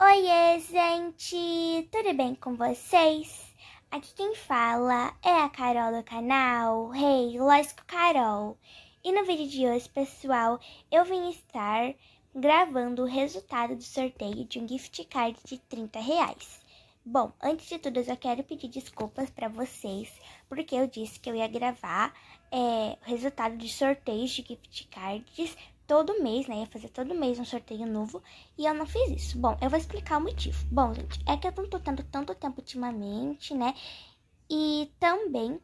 Oiê, gente! Tudo bem com vocês? Aqui quem fala é a Carol do canal Rei hey, Lógico Carol. E no vídeo de hoje, pessoal, eu vim estar gravando o resultado do sorteio de um gift card de 30 reais. Bom, antes de tudo, eu só quero pedir desculpas para vocês, porque eu disse que eu ia gravar é, o resultado de sorteios de gift cards todo mês, né? Ia fazer todo mês um sorteio novo e eu não fiz isso. Bom, eu vou explicar o motivo. Bom, gente, é que eu não tô tendo tanto tempo ultimamente, né? E também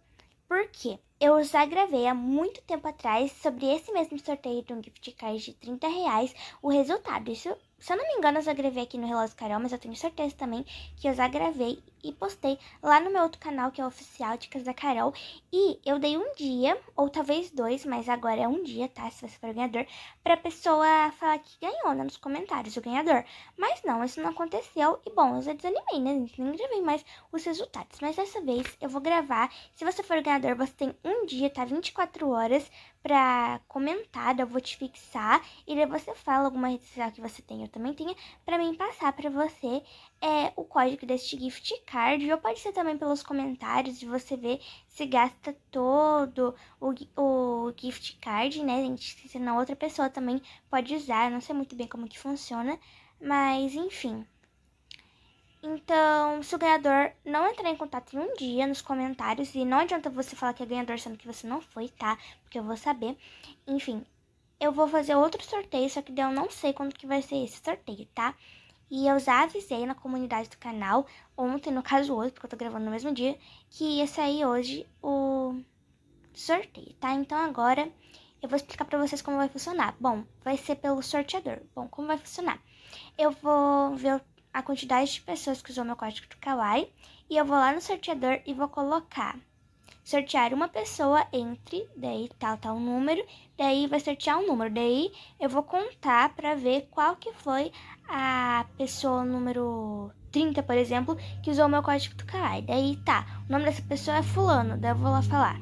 porque eu já gravei há muito tempo atrás sobre esse mesmo sorteio de um gift card de 30 reais, o resultado. Isso, se eu não me engano, eu já gravei aqui no Relógio Carol, mas eu tenho certeza também que eu já gravei e postei lá no meu outro canal, que é oficial Dicas da Carol. E eu dei um dia, ou talvez dois, mas agora é um dia, tá? Se você for o ganhador, pra pessoa falar que ganhou, né? Nos comentários, o ganhador. Mas não, isso não aconteceu. E bom, eu já desanimei, né, gente? Nem gravei mais os resultados. Mas dessa vez eu vou gravar. Se você for o ganhador, você tem um dia, tá? 24 horas pra comentar, eu vou te fixar. E daí você fala alguma rede social que você tem, eu também tenho, pra mim passar pra você é, o código deste gift card card, ou pode ser também pelos comentários de você ver se gasta todo o, o gift card, né, gente? Se na outra pessoa também pode usar, não sei muito bem como que funciona, mas enfim. Então, se o ganhador não entrar em contato em um dia nos comentários, e não adianta você falar que é ganhador sendo que você não foi, tá? Porque eu vou saber. Enfim, eu vou fazer outro sorteio, só que eu não sei quando que vai ser esse sorteio, tá? E eu já avisei na comunidade do canal, ontem, no caso hoje, porque eu tô gravando no mesmo dia, que ia sair hoje o sorteio, tá? Então agora eu vou explicar pra vocês como vai funcionar. Bom, vai ser pelo sorteador. Bom, como vai funcionar? Eu vou ver a quantidade de pessoas que usou meu código do Kawaii e eu vou lá no sorteador e vou colocar sortear uma pessoa entre, daí tal, tal número, daí vai sortear um número, daí eu vou contar para ver qual que foi a pessoa número 30, por exemplo, que usou o meu código do CAI. Daí tá, o nome dessa pessoa é fulano, daí eu vou lá falar.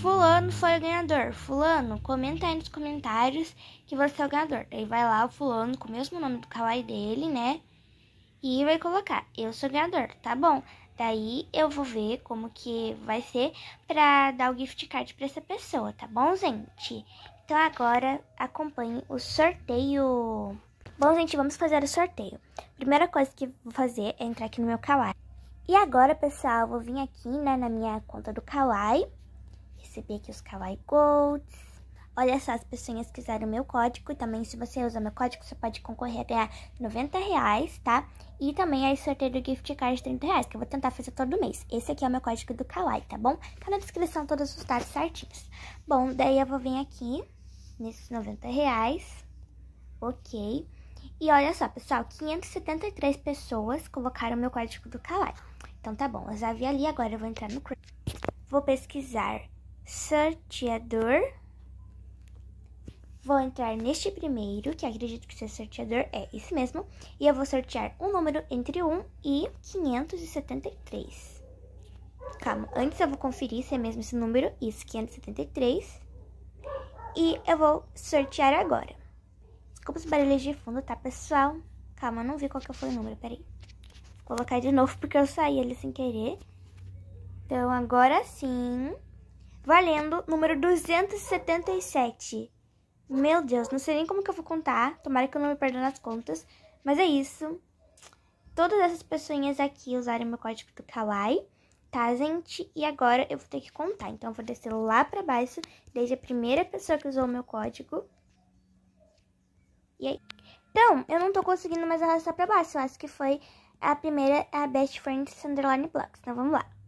Fulano foi o ganhador. Fulano, comenta aí nos comentários que você é o ganhador. Daí vai lá o fulano com o mesmo nome do kawaii dele, né? E vai colocar, eu sou o ganhador, tá bom? Daí eu vou ver como que vai ser para dar o gift card para essa pessoa, tá bom, gente? Então agora acompanhe o sorteio. Bom, gente, vamos fazer o sorteio. Primeira coisa que vou fazer é entrar aqui no meu Kawaii. E agora, pessoal, vou vir aqui né, na minha conta do Kawaii. Receber aqui os Kawaii Golds. Olha só, as pessoas que meu código, também se você usa meu código, você pode concorrer a ganhar 90 reais, tá? E também aí sorteio do gift card de 30 reais, que eu vou tentar fazer todo mês. Esse aqui é o meu código do Kawaii, tá bom? Tá na descrição todos os dados certinhos. Bom, daí eu vou vir aqui, nesses 90 reais, ok? E olha só, pessoal, 573 pessoas colocaram meu código do Kawaii. Então tá bom, eu já vi ali, agora eu vou entrar no... Vou pesquisar sorteador Vou entrar neste primeiro, que acredito que seja sorteador, é esse mesmo. E eu vou sortear um número entre 1 e 573. Calma, antes eu vou conferir se é mesmo esse número, isso, 573. E eu vou sortear agora. Desculpa os barulhos de fundo, tá, pessoal? Calma, não vi qual que foi o número, peraí. Vou colocar de novo porque eu saí ali sem querer. Então, agora sim. Valendo número 277. Meu Deus, não sei nem como que eu vou contar. Tomara que eu não me perda nas contas. Mas é isso. Todas essas pessoinhas aqui usaram meu código do Kawaii, tá, gente? E agora eu vou ter que contar. Então, eu vou descer lá pra baixo, desde a primeira pessoa que usou o meu código. E aí? Então, eu não tô conseguindo mais arrastar pra baixo. Eu acho que foi a primeira, a Best Friend Sunderline Blocks. Então, vamos lá.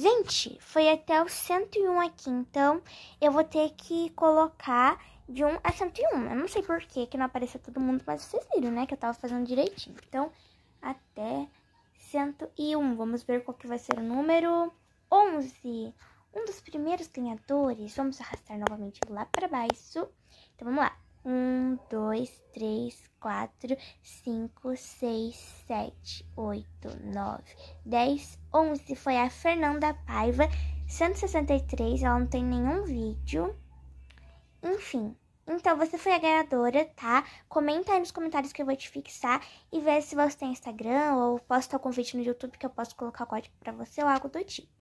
Gente, foi até o 101 aqui, então eu vou ter que colocar de 1 a 101. Eu não sei por que que não apareceu todo mundo, mas vocês viram, né, que eu tava fazendo direitinho. Então, até 101. Vamos ver qual que vai ser o número 11. Um dos primeiros ganhadores. Vamos arrastar novamente lá para baixo. Então, vamos lá um, dois, três, quatro, cinco, seis, sete, oito, nove, dez, onze. Foi a Fernanda Paiva, 163. Ela não tem nenhum vídeo. Enfim. Então, você foi a ganhadora, tá? Comenta aí nos comentários que eu vou te fixar e ver se você tem Instagram ou posta o convite no YouTube que eu posso colocar o código pra você ou algo do tipo.